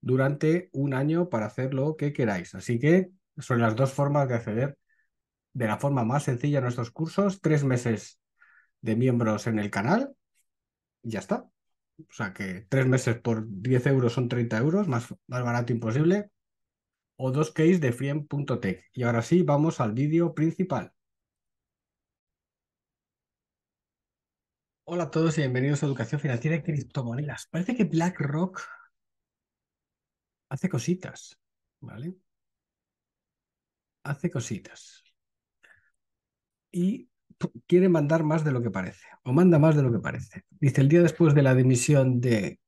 durante un año para hacer lo que queráis. Así que son las dos formas de acceder de la forma más sencilla a nuestros cursos, tres meses de miembros en el canal y ya está. O sea que tres meses por 10 euros son 30 euros, más, barato imposible. O dos case de friem.tech. Y ahora sí, vamos al vídeo principal. Hola a todos y bienvenidos a Educación Financiera y Criptomonedas. Parece que BlackRock hace cositas, ¿vale? Hace cositas. Y quiere mandar más de lo que parece, o manda más de lo que parece. Dice, el día después de la dimisión de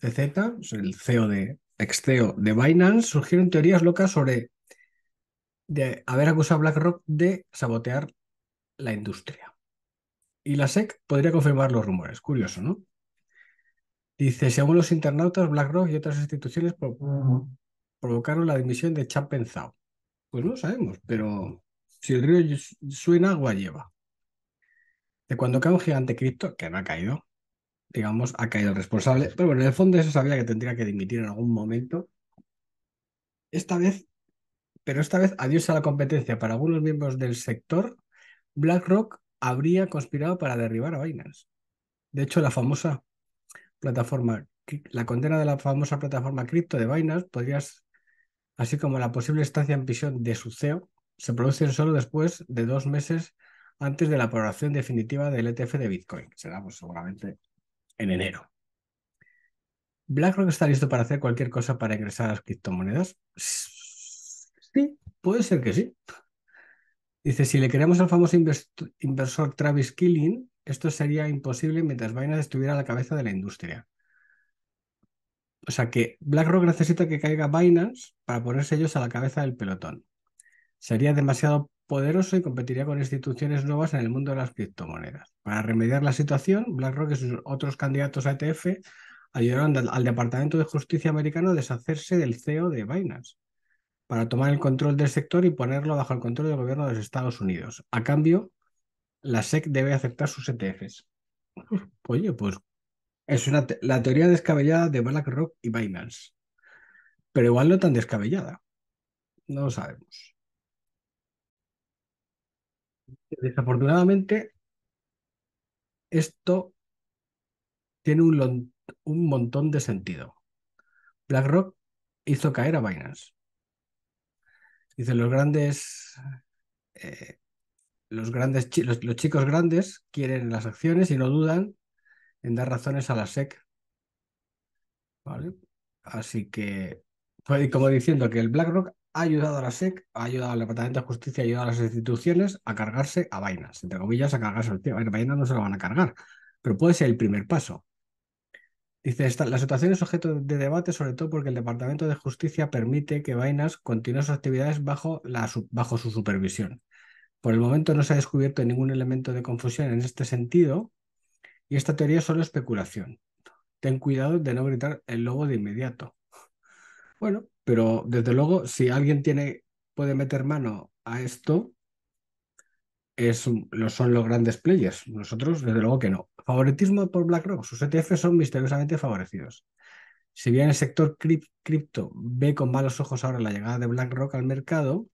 CZ, e el CEO de ex e de Binance, surgieron teorías locas sobre de haber acusado a BlackRock de sabotear la industria. Y la SEC podría confirmar los rumores. Curioso, ¿no? Dice, según los internautas, BlackRock y otras instituciones provocaron la dimisión de Chapin Pues no lo sabemos, pero si el río suena, agua lleva. De cuando cae un gigante cripto, que no ha caído, digamos, ha caído el responsable, pero bueno, en el fondo eso sabía que tendría que dimitir en algún momento. Esta vez, pero esta vez, adiós a la competencia. Para algunos miembros del sector, BlackRock habría conspirado para derribar a Binance. De hecho, la famosa plataforma, la condena de la famosa plataforma cripto de Binance, podrías, así como la posible estancia en prisión de su CEO, se producen solo después de dos meses antes de la aprobación definitiva del ETF de Bitcoin. Será pues, seguramente en enero. ¿BlackRock está listo para hacer cualquier cosa para ingresar a las criptomonedas? Sí, puede ser que sí. Dice, si le queremos al famoso inversor Travis Killing, esto sería imposible mientras Binance estuviera a la cabeza de la industria. O sea que BlackRock necesita que caiga Binance para ponerse ellos a la cabeza del pelotón. Sería demasiado poderoso y competiría con instituciones nuevas en el mundo de las criptomonedas. Para remediar la situación, BlackRock y sus otros candidatos a ETF ayudaron al Departamento de Justicia americano a deshacerse del CEO de Binance para tomar el control del sector y ponerlo bajo el control del gobierno de los Estados Unidos. A cambio, la SEC debe aceptar sus ETFs. Oye, pues es una la teoría descabellada de BlackRock y Binance. Pero igual no tan descabellada. No lo sabemos. Desafortunadamente, esto tiene un, montón de sentido. BlackRock hizo caer a Binance. Dice, los grandes eh, los, grandes, los, chicos grandes quieren las acciones y no dudan en dar razones a la SEC. ¿Vale? Así que, pues, como diciendo que el BlackRock ha ayudado a la SEC, ha ayudado al Departamento de Justicia, ha ayudado a las instituciones a cargarse a vainas, entre comillas, a cargarse el tío. A vainas no se lo van a cargar, pero puede ser el primer paso. Dice, esta, la situación es objeto de debate sobre todo porque el Departamento de Justicia permite que Vainas continúe sus actividades bajo, bajo su supervisión. Por el momento no se ha descubierto ningún elemento de confusión en este sentido y esta teoría es solo especulación. Ten cuidado de no gritar el logo de inmediato. Bueno, pero desde luego, si alguien tiene, puede meter mano a esto, es, lo son los grandes players. Nosotros, desde luego que no. Favoritismo por BlackRock. Sus ETF son misteriosamente favorecidos. Si bien el sector cripto ve con malos ojos ahora la llegada de BlackRock al mercado,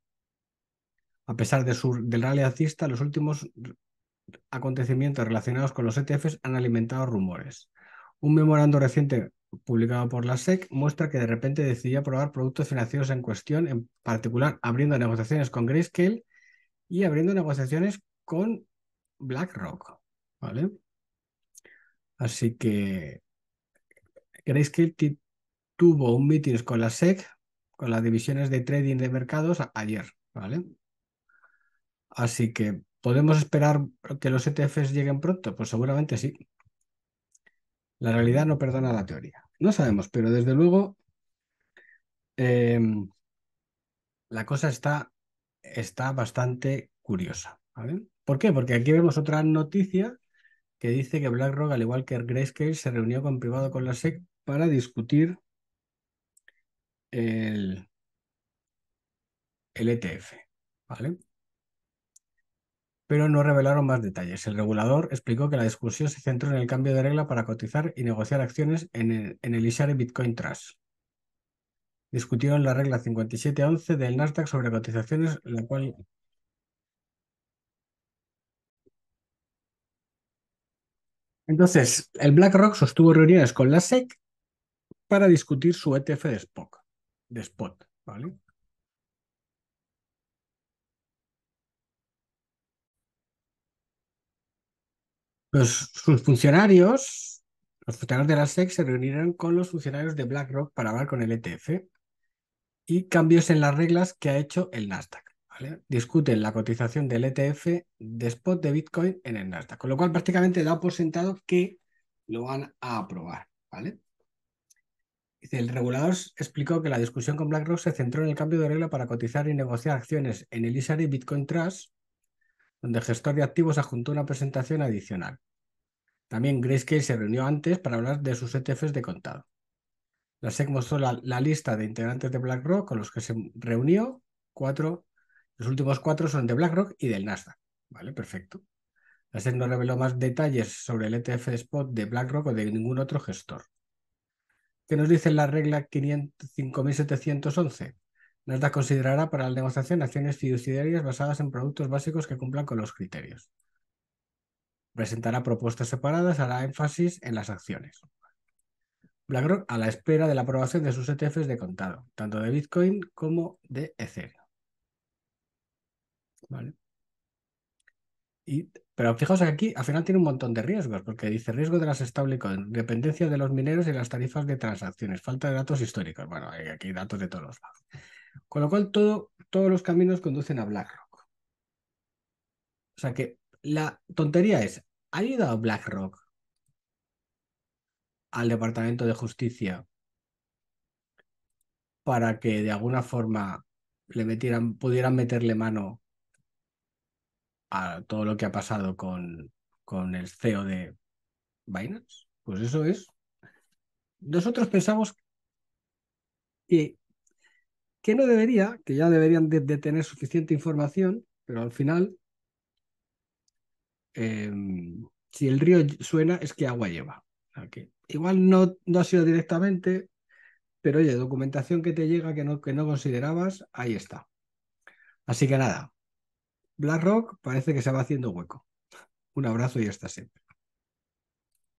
a pesar de su, del rally alcista, los últimos acontecimientos relacionados con los ETFs han alimentado rumores. Un memorando reciente publicado por la SEC muestra que de repente decidió aprobar productos financieros en cuestión, en particular abriendo negociaciones con Grayscale y abriendo negociaciones con BlackRock. ¿Vale? Así que Grayscale tuvo un meeting con la SEC, con las divisiones de trading de mercados ayer, ¿vale? Así que, ¿podemos esperar que los ETFs lleguen pronto? Pues seguramente sí. La realidad no perdona la teoría. No sabemos, pero desde luego em, la cosa está, está bastante curiosa. ¿Por qué? Porque aquí vemos otra noticia que dice que BlackRock, al igual que Grayscale, se reunió con privado con la SEC para discutir el, el ETF. ¿vale? pero no revelaron más detalles. El regulador explicó que la discusión se centró en el cambio de regla para cotizar y negociar acciones en el, en el Bitcoin Trust. Discutieron la regla 5711 del Nasdaq sobre cotizaciones, la cual Entonces, el BlackRock sostuvo reuniones con la SEC para discutir su ETF de, Spock, de spot, ¿vale? Los, sus funcionarios, los funcionarios de la SEC se reunieron con los funcionarios de BlackRock para hablar con el ETF y cambios en las reglas que ha hecho el Nasdaq. Discuten la cotización del ETF de spot de Bitcoin en el Nasdaq, con lo cual prácticamente da por sentado que lo van a aprobar. el regulador explicó que la discusión con BlackRock se centró en el cambio de regla para cotizar y negociar acciones en el y Bitcoin Trust donde el gestor de activos adjuntó una presentación adicional. También Grayscale se reunió antes para hablar de sus ETFs de contado. La SEC mostró la, lista de integrantes de BlackRock con los que se reunió. Cuatro, los últimos cuatro son de BlackRock y del Nasdaq. Vale, perfecto. La SEC no reveló más detalles sobre el ETF Spot de BlackRock o de ningún otro gestor. ¿Qué nos dice la regla 5.711? Nasdaq considerará para la negociación acciones fiduciarias basadas en productos básicos que cumplan con los criterios. Presentará propuestas separadas, hará énfasis en las acciones. BlackRock a la espera de la aprobación de sus ETFs de contado, tanto de Bitcoin como de Ethereum. Y, pero fijaos que aquí al final tiene un montón de riesgos, porque dice riesgo de las stablecoins, dependencia de los mineros y las tarifas de transacciones, falta de datos históricos. Bueno, aquí hay datos de todos los lados. Con lo cual, todos los caminos conducen a BlackRock. O sea que la tontería es, ¿ha ayudado BlackRock al Departamento de Justicia para que de alguna forma le metieran, pudieran meterle mano a todo lo que ha pasado con, con el CEO de Binance? Pues eso es. Nosotros pensamos que no debería, que ya deberían de, tener suficiente información, pero al final, em, si el río suena es que agua lleva. Igual no, no ha sido directamente, pero oye, documentación que te llega que no, que no considerabas, ahí está. Así que nada, BlackRock parece que se va haciendo hueco. Un abrazo y hasta siempre.